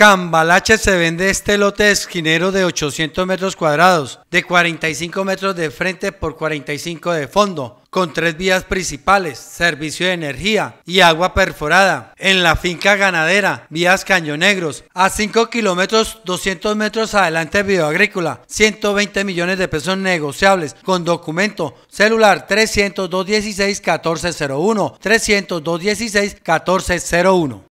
Cambalache se vende este lote esquinero de 800 metros cuadrados, de 45 metros de frente por 45 de fondo, con tres vías principales, servicio de energía y agua perforada. En la finca ganadera, vías Cañonegros, a 5 kilómetros 200 metros adelante Bioagrícola, 120 millones de pesos negociables, con documento, celular 302 16 1401, 1401.